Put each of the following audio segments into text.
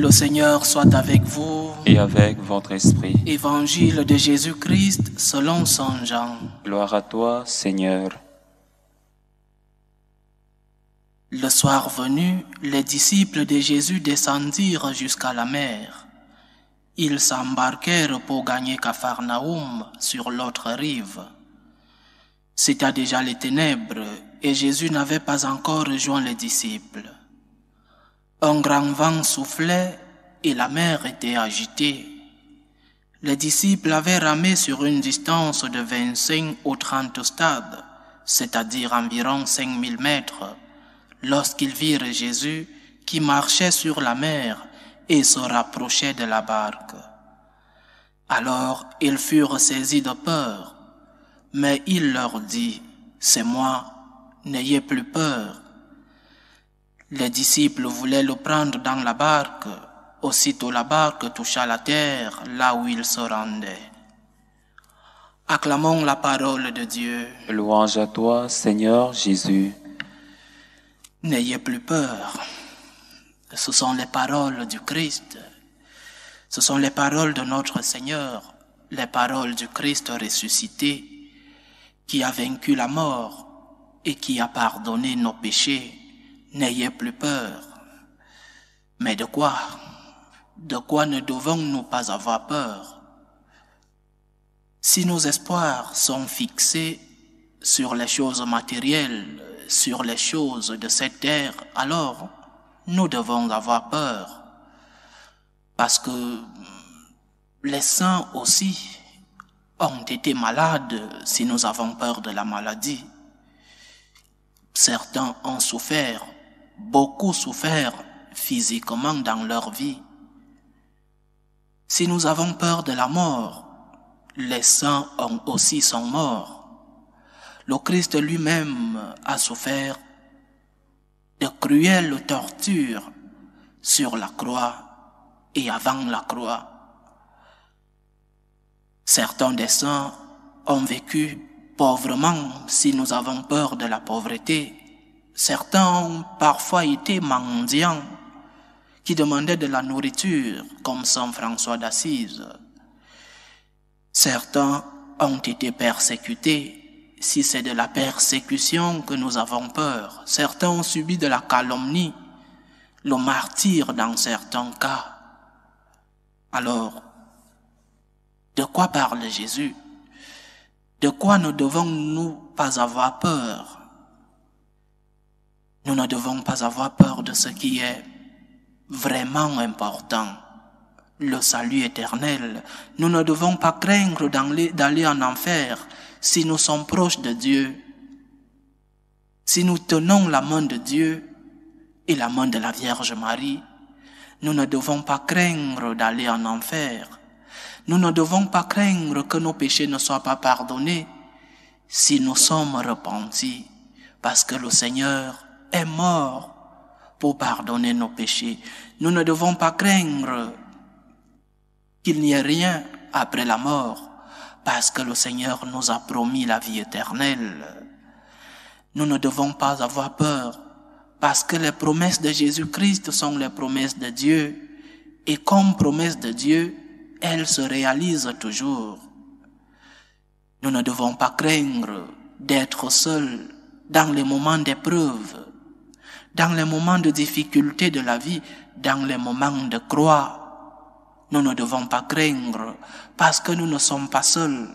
Le Seigneur soit avec vous. Et avec votre esprit. Évangile de Jésus-Christ selon Saint Jean. Gloire à toi, Seigneur. Le soir venu, les disciples de Jésus descendirent jusqu'à la mer. Ils s'embarquèrent pour gagner Cafarnaum sur l'autre rive. C'était déjà les ténèbres et Jésus n'avait pas encore rejoint les disciples. Un grand vent soufflait et la mer était agitée. Les disciples avaient ramé sur une distance de 25 ou 30 stades, c'est-à-dire environ 5000 mètres, lorsqu'ils virent Jésus qui marchait sur la mer et se rapprochait de la barque. Alors ils furent saisis de peur, mais il leur dit, C'est moi, n'ayez plus peur. Les disciples voulaient le prendre dans la barque. Aussitôt la barque toucha la terre, là où il se rendait. Acclamons la parole de Dieu. Louange à toi, Seigneur Jésus. N'ayez plus peur. Ce sont les paroles du Christ. Ce sont les paroles de notre Seigneur, les paroles du Christ ressuscité, qui a vaincu la mort et qui a pardonné nos péchés N'ayez plus peur. Mais de quoi De quoi ne devons-nous pas avoir peur Si nos espoirs sont fixés sur les choses matérielles, sur les choses de cette terre, alors nous devons avoir peur. Parce que les saints aussi ont été malades si nous avons peur de la maladie. Certains ont souffert beaucoup souffert physiquement dans leur vie. Si nous avons peur de la mort, les saints ont aussi sont mort. Le Christ lui-même a souffert de cruelles tortures sur la croix et avant la croix. Certains des saints ont vécu pauvrement si nous avons peur de la pauvreté. Certains ont parfois été mendiants qui demandaient de la nourriture, comme Saint François d'Assise. Certains ont été persécutés, si c'est de la persécution que nous avons peur. Certains ont subi de la calomnie, le martyr dans certains cas. Alors, de quoi parle Jésus De quoi ne devons-nous pas avoir peur nous ne devons pas avoir peur de ce qui est vraiment important, le salut éternel. Nous ne devons pas craindre d'aller en enfer si nous sommes proches de Dieu, si nous tenons la main de Dieu et la main de la Vierge Marie. Nous ne devons pas craindre d'aller en enfer. Nous ne devons pas craindre que nos péchés ne soient pas pardonnés si nous sommes repentis, parce que le Seigneur est mort pour pardonner nos péchés. Nous ne devons pas craindre qu'il n'y ait rien après la mort, parce que le Seigneur nous a promis la vie éternelle. Nous ne devons pas avoir peur, parce que les promesses de Jésus-Christ sont les promesses de Dieu, et comme promesses de Dieu, elles se réalisent toujours. Nous ne devons pas craindre d'être seuls dans les moments d'épreuve, dans les moments de difficulté de la vie, dans les moments de croix. Nous ne devons pas craindre parce que nous ne sommes pas seuls,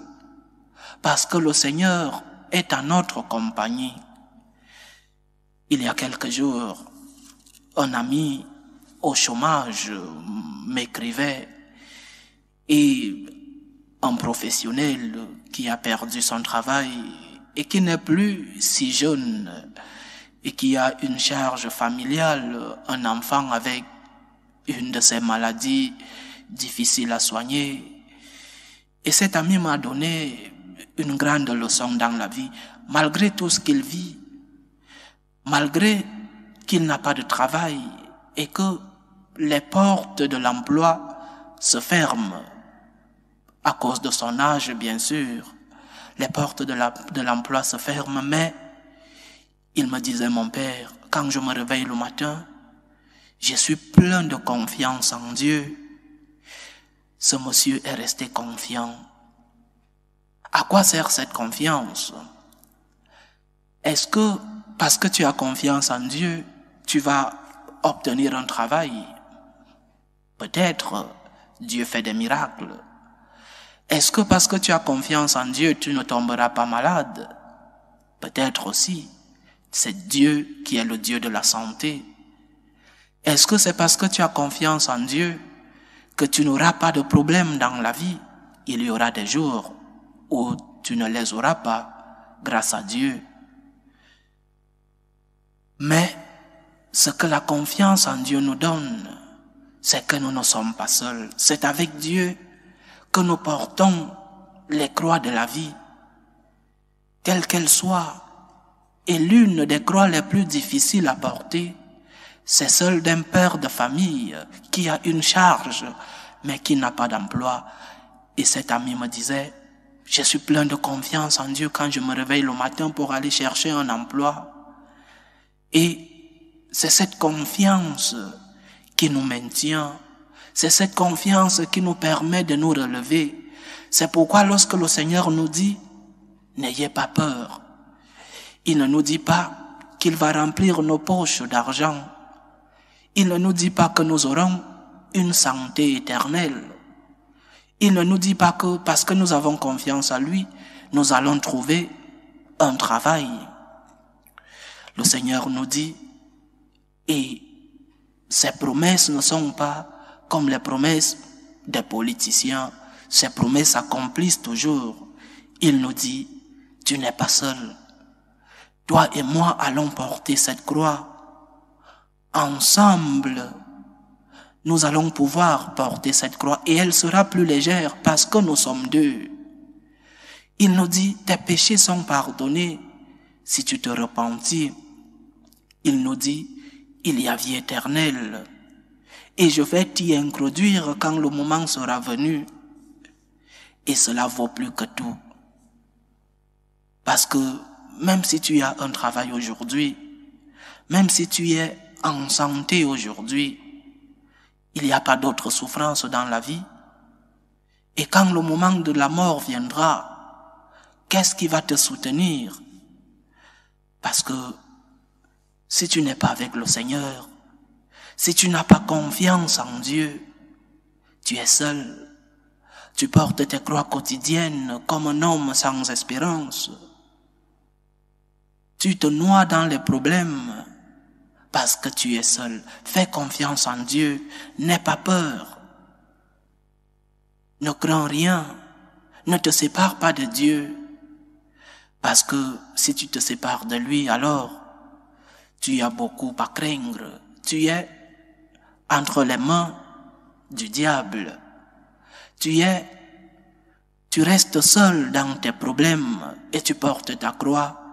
parce que le Seigneur est à notre compagnie. Il y a quelques jours, un ami au chômage m'écrivait et un professionnel qui a perdu son travail et qui n'est plus si jeune et qui a une charge familiale, un enfant avec une de ces maladies difficiles à soigner. Et cet ami m'a donné une grande leçon dans la vie. Malgré tout ce qu'il vit, malgré qu'il n'a pas de travail et que les portes de l'emploi se ferment, à cause de son âge bien sûr, les portes de l'emploi se ferment, mais il me disait, mon père, quand je me réveille le matin, je suis plein de confiance en Dieu. Ce monsieur est resté confiant. À quoi sert cette confiance Est-ce que parce que tu as confiance en Dieu, tu vas obtenir un travail Peut-être Dieu fait des miracles. Est-ce que parce que tu as confiance en Dieu, tu ne tomberas pas malade Peut-être aussi. C'est Dieu qui est le Dieu de la santé. Est-ce que c'est parce que tu as confiance en Dieu que tu n'auras pas de problème dans la vie Il y aura des jours où tu ne les auras pas grâce à Dieu. Mais ce que la confiance en Dieu nous donne, c'est que nous ne sommes pas seuls. C'est avec Dieu que nous portons les croix de la vie, telles qu'elles soient. Et l'une des croix les plus difficiles à porter, c'est celle d'un père de famille qui a une charge, mais qui n'a pas d'emploi. Et cet ami me disait, je suis plein de confiance en Dieu quand je me réveille le matin pour aller chercher un emploi. Et c'est cette confiance qui nous maintient. C'est cette confiance qui nous permet de nous relever. C'est pourquoi lorsque le Seigneur nous dit, n'ayez pas peur, il ne nous dit pas qu'il va remplir nos poches d'argent. Il ne nous dit pas que nous aurons une santé éternelle. Il ne nous dit pas que parce que nous avons confiance en lui, nous allons trouver un travail. Le Seigneur nous dit, et ses promesses ne sont pas comme les promesses des politiciens. Ses promesses s'accomplissent toujours. Il nous dit, tu n'es pas seul. Toi et moi allons porter cette croix. Ensemble, nous allons pouvoir porter cette croix et elle sera plus légère parce que nous sommes deux. Il nous dit, tes péchés sont pardonnés si tu te repentis. Il nous dit, il y a vie éternelle et je vais t'y introduire quand le moment sera venu. Et cela vaut plus que tout. Parce que même si tu as un travail aujourd'hui, même si tu es en santé aujourd'hui, il n'y a pas d'autre souffrances dans la vie. Et quand le moment de la mort viendra, qu'est-ce qui va te soutenir Parce que si tu n'es pas avec le Seigneur, si tu n'as pas confiance en Dieu, tu es seul. Tu portes tes croix quotidiennes comme un homme sans espérance. Tu te noies dans les problèmes parce que tu es seul. Fais confiance en Dieu. N'aie pas peur. Ne crains rien. Ne te sépare pas de Dieu. Parce que si tu te sépares de lui, alors tu as beaucoup à craindre. Tu es entre les mains du diable. Tu es, tu restes seul dans tes problèmes et tu portes ta croix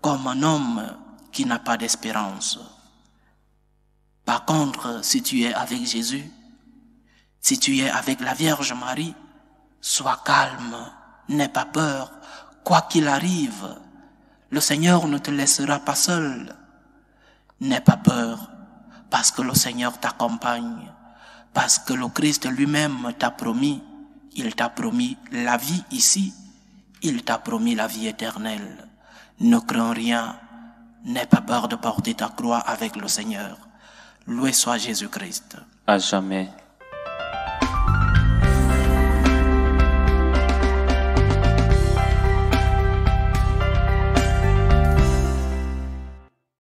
comme un homme qui n'a pas d'espérance. Par contre, si tu es avec Jésus, si tu es avec la Vierge Marie, sois calme, n'aie pas peur, quoi qu'il arrive, le Seigneur ne te laissera pas seul. N'aie pas peur, parce que le Seigneur t'accompagne, parce que le Christ lui-même t'a promis, il t'a promis la vie ici, il t'a promis la vie éternelle ne crains rien, n'aie pas peur de porter ta croix avec le Seigneur. Loué soit Jésus-Christ. À jamais.